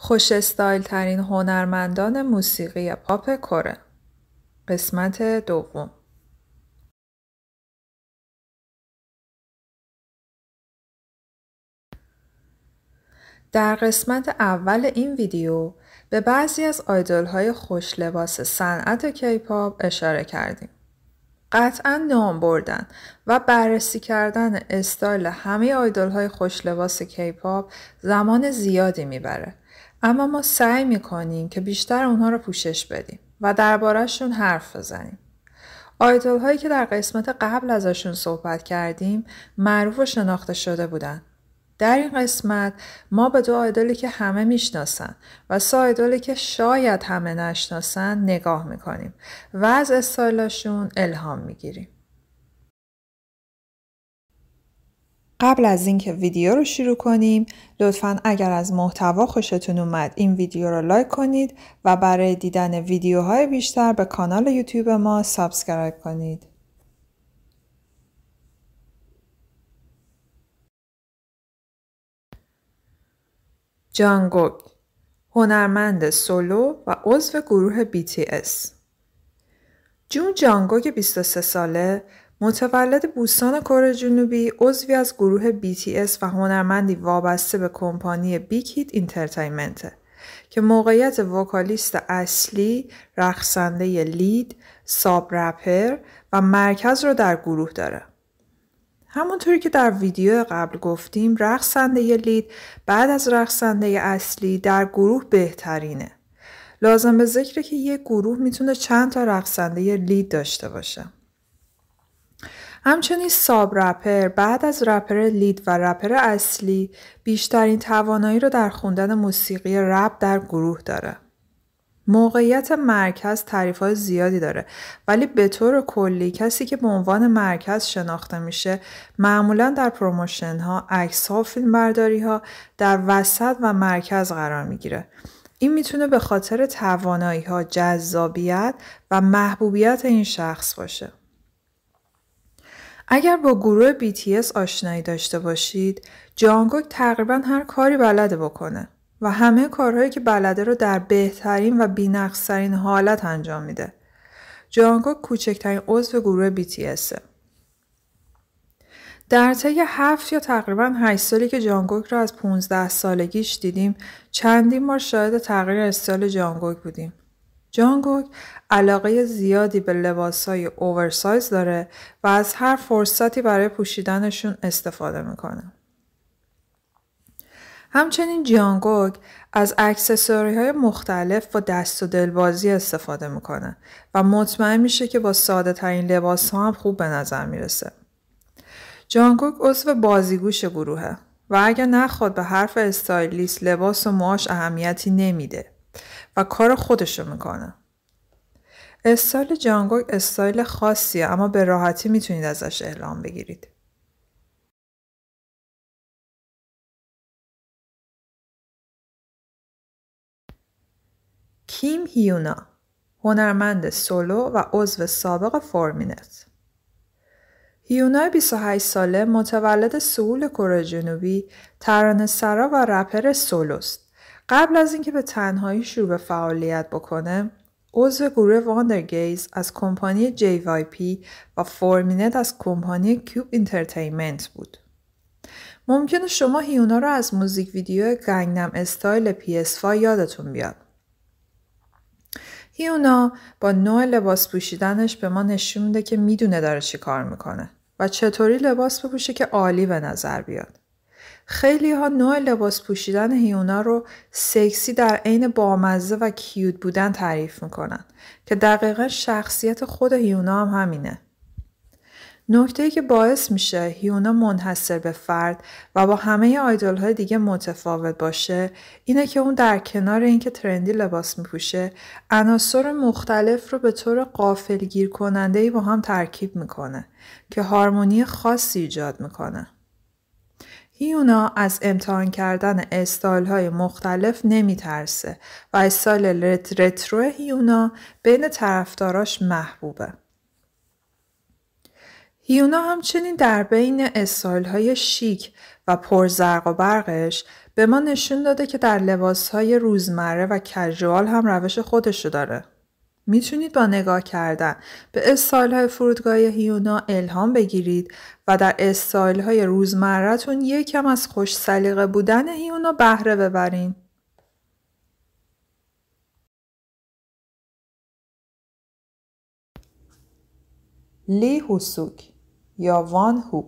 خوش استایل ترین هنرمندان موسیقی پاپ کره قسمت دوم در قسمت اول این ویدیو به بعضی از آیدل های خوش لباس صنعت کیپاپ اشاره کردیم. قطعا نام بردن و بررسی کردن استایل همه آیدل های خوش لباس کیپاپ زمان زیادی میبره اما ما سعی میکنیم که بیشتر اونها رو پوشش بدیم و دربارهشون حرف بزنیم. آیدول هایی که در قسمت قبل ازشون صحبت کردیم معروف و شناخته شده بودن. در این قسمت ما به دو آیدولی که همه میشناسن و سه که شاید همه نشناسن نگاه میکنیم و از استایلشون الهام میگیریم. قبل از اینکه ویدیو رو شروع کنیم لطفا اگر از محتوا خوشتون اومد این ویدیو رو لایک کنید و برای دیدن ویدیوهای بیشتر به کانال یوتیوب ما سابسکرایب کنید. جانگوگ هنرمند سولو و عضو گروه BTS جون جانگوگ 23 ساله متولد بوستان کره جنوبی عضوی از گروه BTS و هنرمندی وابسته به کمپانی بیکید اینترتینمنت که موقعیت وکالیست اصلی، رقصنده لید، ساب رپر و مرکز را در گروه داره. همونطوری که در ویدیو قبل گفتیم رقصنده لید بعد از رقصنده اصلی در گروه بهترینه. لازم به ذکره که یک گروه میتونه چند تا رقصنده لید داشته باشه. همچنین ساب رپر بعد از رپر لید و رپر اصلی بیشترین توانایی رو در خوندن موسیقی رپ در گروه داره. موقعیت مرکز تعریف های زیادی داره ولی به طور کلی کسی که به عنوان مرکز شناخته میشه معمولا در پروموشن ها، عکس ها، فیلم برداری ها در وسط و مرکز قرار میگیره. این میتونه به خاطر توانایی ها، جذابیت و محبوبیت این شخص باشه. اگر با گروه BTS آشنایی داشته باشید، جانگوک تقریبا هر کاری بلده بکنه و همه کارهایی که بلده رو در بهترین و بینقصترین حالت انجام میده. جانگوک کوچکترین عضو گروه BTS در طی هفت یا تقریبا هشت سالی که جانگوک را از 15 سالگیش دیدیم چندین بار شاهد تغییر استایل جانگوک بودیم جانگوک علاقه زیادی به های اوورسایز داره و از هر فرصتی برای پوشیدنشون استفاده میکنه. همچنین جانگوگ از اکسسوری های مختلف با دست و دلبازی استفاده میکنه و مطمئن میشه که با ساده ترین لباس ها هم خوب به نظر میرسه. جانگوگ عضو بازیگوش گروهه و اگر نخواد به حرف استایلیست لباس و ماش اهمیتی نمیده. و کار خودش رو میکنه. استایل جانگوک استایل خاصیه اما به راحتی میتونید ازش اعلام بگیرید. کیم هیونا هنرمند سولو و عضو سابق فورمینت هیونا 28 ساله متولد سئول کره جنوبی ترانه سرا و رپر سولوست قبل از اینکه به تنهایی شروع به فعالیت بکنه عضو گروه واندرگیز از کمپانی JYP و فورمینت از کمپانی کیوب انترتینمنت بود. ممکنه شما هیونا رو از موزیک ویدیو گنگنم استایل PS5 یادتون بیاد. هیونا با نوع لباس پوشیدنش به ما نشون میده که میدونه داره چی کار میکنه و چطوری لباس بپوشه که عالی به نظر بیاد. خیلی ها نوع لباس پوشیدن هیونا رو سکسی در عین بامزه و کیوت بودن تعریف میکنن که دقیقا شخصیت خود هیونا هم همینه. نکته که باعث میشه هیونا منحصر به فرد و با همه آیدول های دیگه متفاوت باشه اینه که اون در کنار اینکه ترندی لباس میپوشه عناصر مختلف رو به طور قافلگیر کننده ای با هم ترکیب میکنه که هارمونی خاصی ایجاد میکنه. هیونا از امتحان کردن استال های مختلف نمی و استایل رت رترو هیونا بین طرفداراش محبوبه. هیونا همچنین در بین استال های شیک و پرزرق و برقش به ما نشون داده که در لباس های روزمره و کژوال هم روش خودشو داره. میتونید با نگاه کردن به استایل های فرودگاه هیونا الهام بگیرید و در استایل های روزمرتون یکم از خوش سلیقه بودن هیونا بهره ببرین. لی هوسوک یا وان هو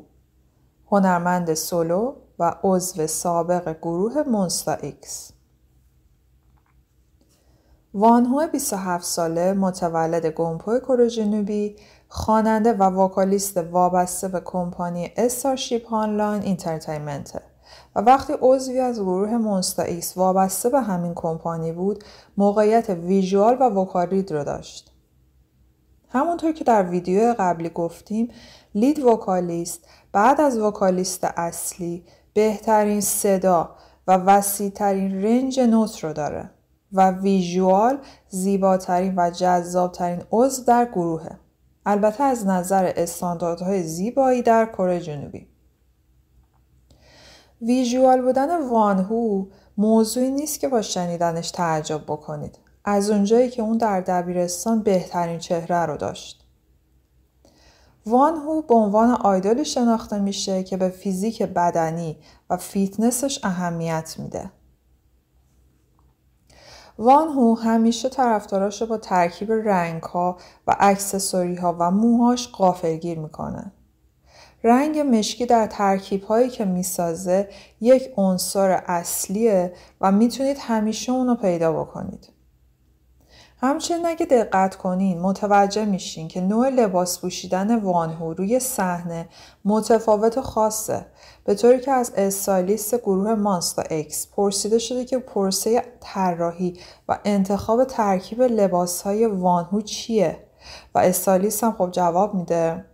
هنرمند سولو و عضو سابق گروه مونستا ایکس وانهو 27 ساله متولد گمپوی کره جنوبی خواننده و وکالیست وابسته به کمپانی استارشیپ آنلاین اینترتینمنت و وقتی عضوی از گروه مونستا ایکس وابسته به همین کمپانی بود موقعیت ویژوال و وکالید رو داشت همونطور که در ویدیو قبلی گفتیم لید وکالیست بعد از وکالیست اصلی بهترین صدا و ترین رنج نوت رو داره و ویژوال زیباترین و جذابترین عضو در گروهه. البته از نظر استانداردهای زیبایی در کره جنوبی. ویژوال بودن وانهو موضوعی نیست که با شنیدنش تعجب بکنید. از اونجایی که اون در دبیرستان بهترین چهره رو داشت. وانهو به عنوان آیدالی شناخته میشه که به فیزیک بدنی و فیتنسش اهمیت میده. وان هو همیشه رو با ترکیب رنگ ها و اکسسوری ها و موهاش قافلگیر میکنه. رنگ مشکی در ترکیب هایی که میسازه یک عنصر اصلیه و میتونید همیشه اونو پیدا بکنید. همچنین اگه دقت کنین متوجه میشین که نوع لباس پوشیدن وانهو روی صحنه متفاوت خاصه به طوری که از استایلیست گروه مانستا اکس پرسیده شده که پرسه طراحی و انتخاب ترکیب لباس های وانهو چیه و استایلیست هم خب جواب میده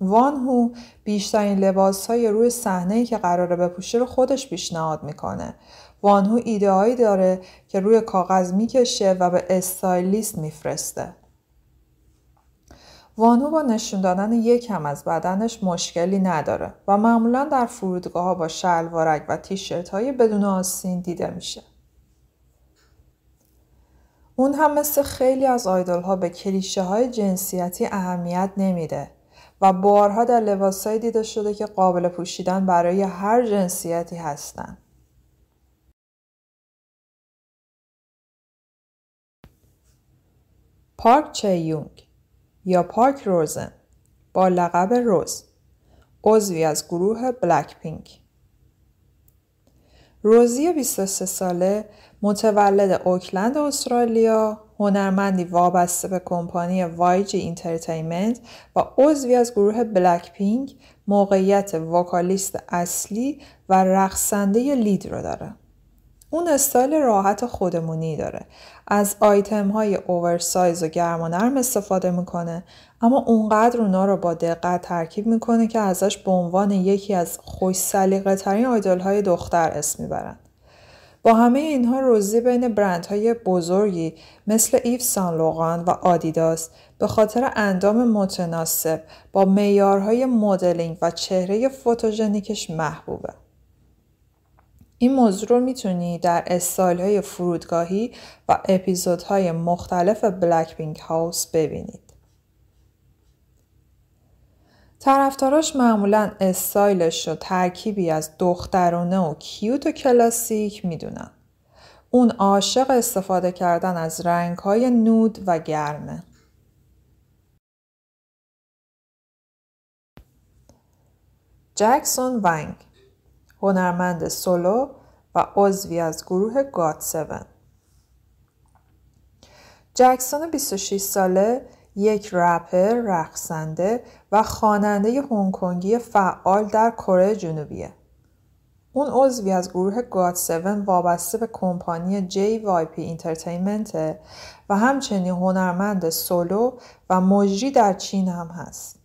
وانهو بیشترین لباس های روی صحنه ای که قراره بپوشه رو خودش پیشنهاد میکنه وانهو ایدههایی داره که روی کاغذ میکشه و به استایلیست میفرسته وانو با نشون دادن یک هم از بدنش مشکلی نداره و معمولا در فرودگاه ها با شلوارک و تیشرت های بدون آسین دیده میشه. اون هم مثل خیلی از آیدل ها به کلیشه های جنسیتی اهمیت نمیده و بارها در لباسهایی دیده شده که قابل پوشیدن برای هر جنسیتی هستند. پارک یونگ یا پارک روزن با لقب روز عضوی از گروه بلک پینک روزی 23 ساله متولد اوکلند استرالیا هنرمندی وابسته به کمپانی وایجی اینترتینمنت و عضوی از گروه بلک پینک موقعیت وکالیست اصلی و رقصنده لید را داره. اون استایل راحت خودمونی داره از آیتم های اوورسایز و گرم و نرم استفاده میکنه اما اونقدر اونا رو با دقت ترکیب میکنه که ازش به عنوان یکی از خوش سلیقه ترین آیدل های دختر اسم میبرند با همه اینها روزی بین برندهای بزرگی مثل ایف سان لوغان و آدیداس به خاطر اندام متناسب با میارهای مدلینگ و چهره فوتوژنیکش محبوبه. این موضوع رو میتونی در استایل های فرودگاهی و اپیزودهای مختلف بلک پینک هاوس ببینید. طرفتاراش معمولا استایلش رو ترکیبی از دخترانه و کیوت و کلاسیک میدونن. اون عاشق استفاده کردن از رنگ های نود و گرمه. جکسون ونگ هنرمند سولو و عضوی از گروه گاد 7 جکسون 26 ساله یک رپر، رقصنده و خواننده هنگکنگی فعال در کره جنوبیه. اون عضوی از گروه گاد 7 وابسته به کمپانی پی اینترتینمنت و همچنین هنرمند سولو و مجری در چین هم هست.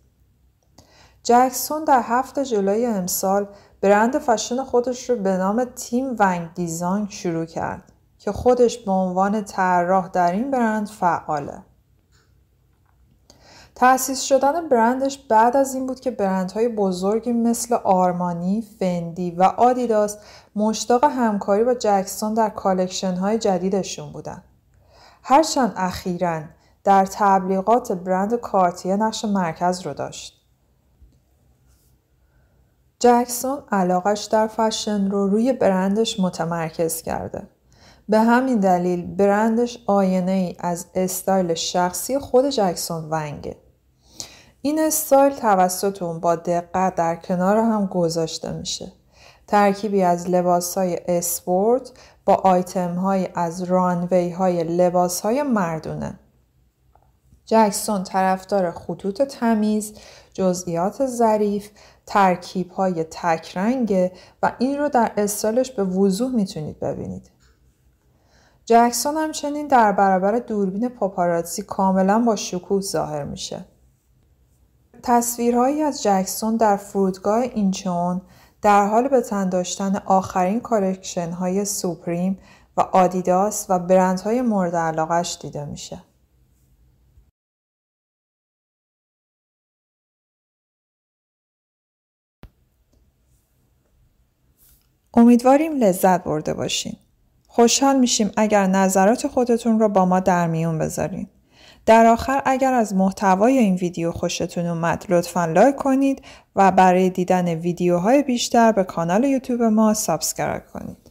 جکسون در هفته جولای امسال برند فشن خودش رو به نام تیم ونگ دیزاین شروع کرد که خودش به عنوان طراح در این برند فعاله. تأسیس شدن برندش بعد از این بود که برندهای بزرگی مثل آرمانی، فندی و آدیداس مشتاق همکاری با جکسون در کالکشن های جدیدشون بودن. هرچند اخیرا در تبلیغات برند کارتیه نقش مرکز رو داشت. جکسون علاقش در فشن رو روی برندش متمرکز کرده. به همین دلیل برندش آینه ای از استایل شخصی خود جکسون ونگه. این استایل توسط اون با دقت در کنار هم گذاشته میشه. ترکیبی از لباس های اسپورت با آیتم های از رانوی های لباس های مردونه. جکسون طرفدار خطوط تمیز، جزئیات ظریف ترکیب های تکرنگه و این رو در استالش به وضوح میتونید ببینید. جکسون همچنین در برابر دوربین پاپاراتسی کاملا با شکوه ظاهر میشه. تصویرهایی از جکسون در فرودگاه اینچون در حال به تن داشتن آخرین کارکشن های سوپریم و آدیداس و برندهای مورد علاقش دیده میشه. امیدواریم لذت برده باشین. خوشحال میشیم اگر نظرات خودتون رو با ما در میون بذارین. در آخر اگر از محتوای این ویدیو خوشتون اومد لطفا لایک کنید و برای دیدن ویدیوهای بیشتر به کانال یوتیوب ما سابسکرایب کنید.